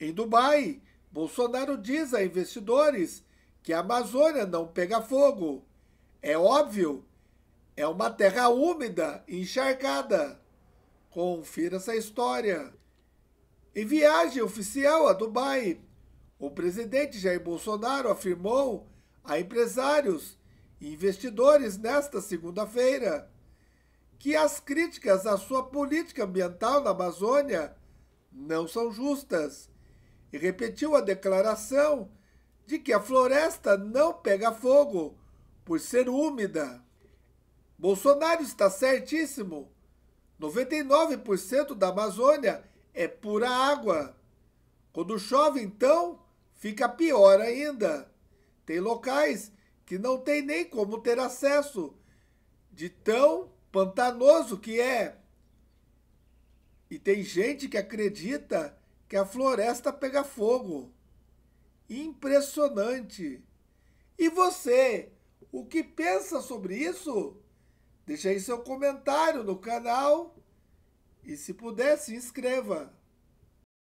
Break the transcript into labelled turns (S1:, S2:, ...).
S1: Em Dubai, Bolsonaro diz a investidores que a Amazônia não pega fogo. É óbvio, é uma terra úmida, encharcada. Confira essa história. Em viagem oficial a Dubai, o presidente Jair Bolsonaro afirmou a empresários e investidores nesta segunda-feira que as críticas à sua política ambiental na Amazônia não são justas e repetiu a declaração de que a floresta não pega fogo por ser úmida. Bolsonaro está certíssimo. 99% da Amazônia é pura água. Quando chove, então, fica pior ainda. Tem locais que não tem nem como ter acesso, de tão pantanoso que é. E tem gente que acredita que a floresta pega fogo. Impressionante! E você, o que pensa sobre isso? Deixe aí seu comentário no canal e, se puder, se inscreva.